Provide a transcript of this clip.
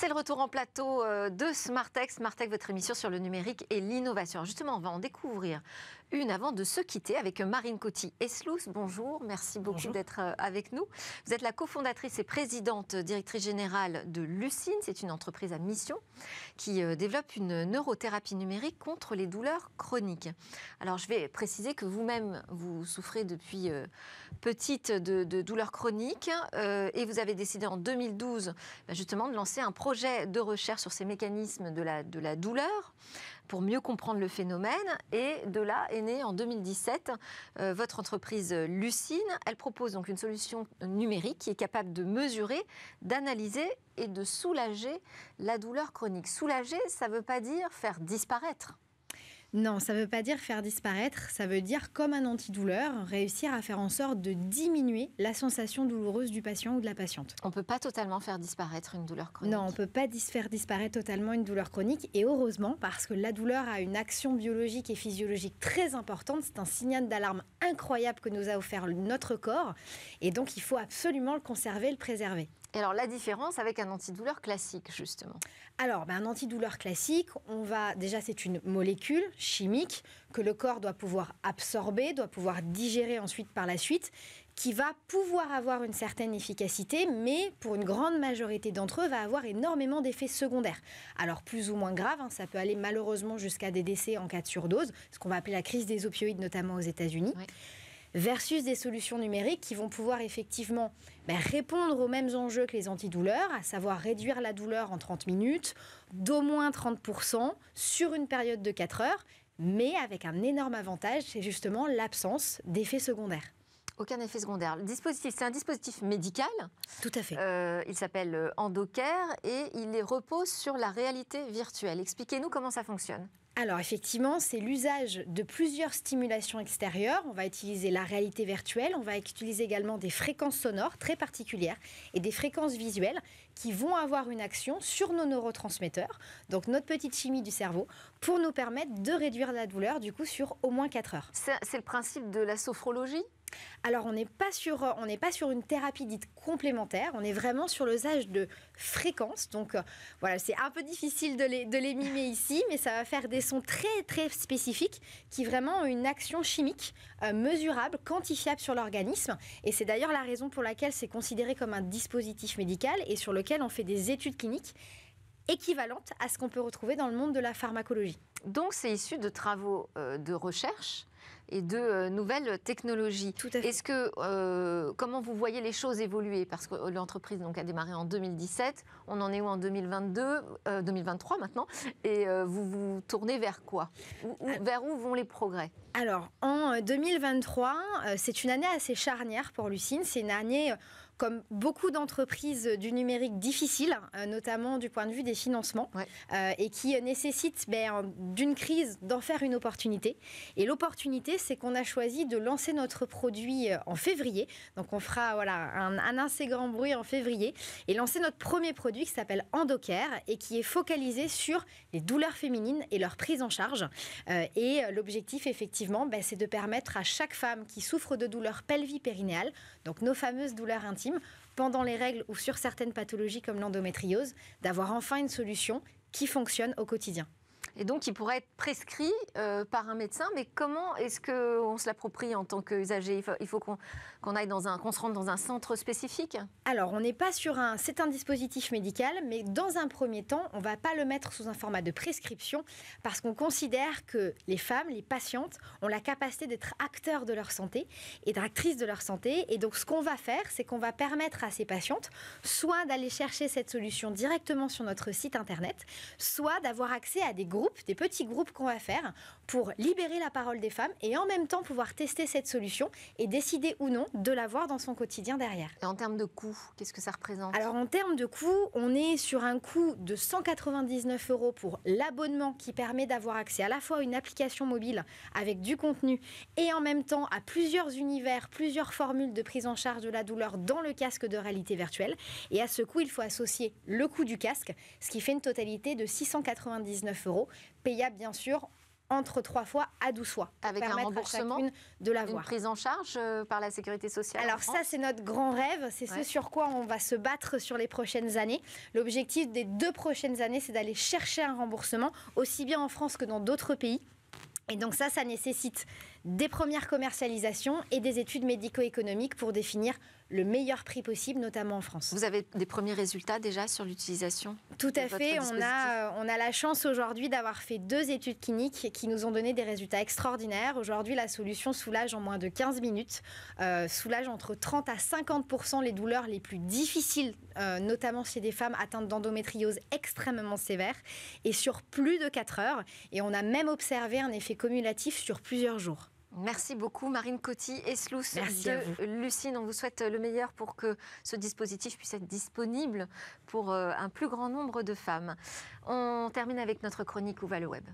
C'est le retour en plateau euh, de Smartech. Smartech, votre émission sur le numérique et l'innovation. Justement, on va en découvrir une avant de se quitter avec Marine Coty Eslous. Bonjour, merci beaucoup d'être euh, avec nous. Vous êtes la cofondatrice et présidente directrice générale de Lucine. C'est une entreprise à mission qui euh, développe une neurothérapie numérique contre les douleurs chroniques. Alors, je vais préciser que vous-même, vous souffrez depuis petite de, douleurs chroniques et vous avez décidé en 2012 bah, justement de lancer un projet projet de recherche sur ces mécanismes de la, douleur pour mieux comprendre le phénomène. Et de là est née en 2017 euh, votre entreprise Lucine. Elle propose donc une solution numérique qui est capable de mesurer, d'analyser et de soulager la douleur chronique. Soulager, ça ne veut pas dire faire disparaître. Non, ça ne veut pas dire faire disparaître, ça veut dire, comme un antidouleur, réussir à faire en sorte de diminuer la sensation douloureuse du patient ou de la patiente. On ne peut pas totalement faire disparaître une douleur chronique. Non, on ne peut pas faire disparaître totalement une douleur chronique, et heureusement, parce que la douleur a une action biologique et physiologique très importante, c'est un signal d'alarme incroyable que nous a offert notre corps, et donc il faut absolument le conserver, le préserver alors la différence avec un antidouleur classique, justement Alors, ben, un antidouleur classique, on va déjà c'est une molécule chimique que le corps doit pouvoir absorber, doit pouvoir digérer ensuite par la suite, qui va pouvoir avoir une certaine efficacité, mais pour une grande majorité d'entre eux va avoir énormément d'effets secondaires. Alors plus ou moins graves, hein, ça peut aller malheureusement jusqu'à des décès en cas de surdose, ce qu'on va appeler la crise des opioïdes notamment aux États-Unis versus des solutions numériques qui vont pouvoir effectivement ben, répondre aux mêmes enjeux que les antidouleurs, à savoir réduire la douleur en 30 minutes, d'au moins 30% sur une période de 4 heures, mais avec un énorme avantage, c'est justement l'absence d'effets secondaires. Aucun effet secondaire. Le dispositif, c'est un dispositif médical. Tout à fait. Euh, il s'appelle euh, Endocare et il repose sur la réalité virtuelle. Expliquez-nous comment ça fonctionne alors effectivement, c'est l'usage de plusieurs stimulations extérieures. On va utiliser la réalité virtuelle, on va utiliser également des fréquences sonores très particulières et des fréquences visuelles qui vont avoir une action sur nos neurotransmetteurs, donc notre petite chimie du cerveau, pour nous permettre de réduire la douleur du coup sur au moins 4 heures. C'est le principe de la sophrologie alors on n'est pas sur une thérapie dite complémentaire, on est vraiment sur l'usage de fréquences. Donc euh, voilà, c'est un peu difficile de les, mimer ici, mais ça va faire des sons très très spécifiques qui vraiment ont une action chimique euh, mesurable, quantifiable sur l'organisme. Et c'est d'ailleurs la raison pour laquelle c'est considéré comme un dispositif médical et sur lequel on fait des études cliniques équivalentes à ce qu'on peut retrouver dans le monde de la pharmacologie. Donc c'est issu de travaux euh, de recherche et de euh, nouvelles technologies. Tout Est-ce que, euh, comment vous voyez les choses évoluer Parce que euh, l'entreprise donc, a démarré en 2017, on en est où en 2022, 2023 maintenant, et vous vous tournez vers quoi ah. Vers où vont les progrès alors, en 2023, c'est une année assez charnière pour Lucine. C'est une année comme beaucoup d'entreprises du numérique, difficile, euh, notamment du point de vue des financements, euh, et qui euh, nécessite ben, d'une crise d'en faire une opportunité. Et l'opportunité, c'est qu'on a choisi de lancer notre produit en février. Donc on fera voilà, un, assez grand bruit en février et lancer notre premier produit qui s'appelle Endocare et qui est focalisé sur les douleurs féminines et leur prise en charge. et l'objectif, effectivement, ben, c'est de permettre à chaque femme qui souffre de douleurs pelvipérinéales périnéales donc nos fameuses douleurs intimes, pendant les règles ou sur certaines pathologies comme l'endométriose, d'avoir enfin une solution qui fonctionne au quotidien. Et donc, il pourrait être prescrit euh, par un médecin, mais comment est-ce qu'on se l'approprie en tant qu'usager Il faut, qu'on aille dans un, qu'on se rende dans un centre spécifique Alors, on n'est pas sur un... C'est un dispositif médical, mais dans un premier temps, on ne va pas le mettre sous un format de prescription, parce qu'on considère que les femmes, les patientes, ont la capacité d'être acteurs de leur santé et d'actrices de leur santé. Et donc, ce qu'on va faire, c'est qu'on va permettre à ces patientes soit d'aller chercher cette solution directement sur notre site internet, soit d'avoir accès à des groupes des petits groupes qu'on va faire pour libérer la parole des femmes et en même temps pouvoir tester cette solution et décider ou non de l'avoir dans son quotidien derrière. en termes de coût, qu'est-ce que ça représente Alors en termes de coût, on est sur un coût de 199 euros pour l'abonnement qui permet d'avoir accès à la fois à une application mobile avec du contenu et en même temps à plusieurs univers, plusieurs formules de prise en charge de la douleur dans le casque de réalité virtuelle. Et à ce coût, il faut associer le coût du casque, ce qui fait une totalité de 699 euros payable bien sûr entre trois fois à 12 fois. Avec un remboursement de l'avoir. Une prise en charge euh, par la sécurité sociale Alors ça, c'est notre grand rêve, c'est ce sur quoi on va se battre sur les prochaines années. L'objectif des deux prochaines années, c'est d'aller chercher un remboursement, aussi bien en France que dans d'autres pays. Et donc ça, ça nécessite des premières commercialisations et des études médico-économiques pour définir le meilleur prix possible, notamment en France. Vous avez des premiers résultats déjà sur l'utilisation Tout à fait. On a, euh, on a la chance aujourd'hui d'avoir fait deux études cliniques qui nous ont donné des résultats extraordinaires. Aujourd'hui, la solution soulage en moins de 15 minutes, euh, soulage entre 30 à 50 les douleurs les plus difficiles, euh, notamment chez des femmes atteintes d'endométriose extrêmement sévère, et sur plus de 4 heures. Et on a même observé un effet cumulatif sur plusieurs jours. Merci beaucoup Marine Coty et Slous de Lucine. On vous souhaite le meilleur pour que ce dispositif puisse être disponible pour euh, un plus grand nombre de femmes. On termine avec notre chronique Où va le web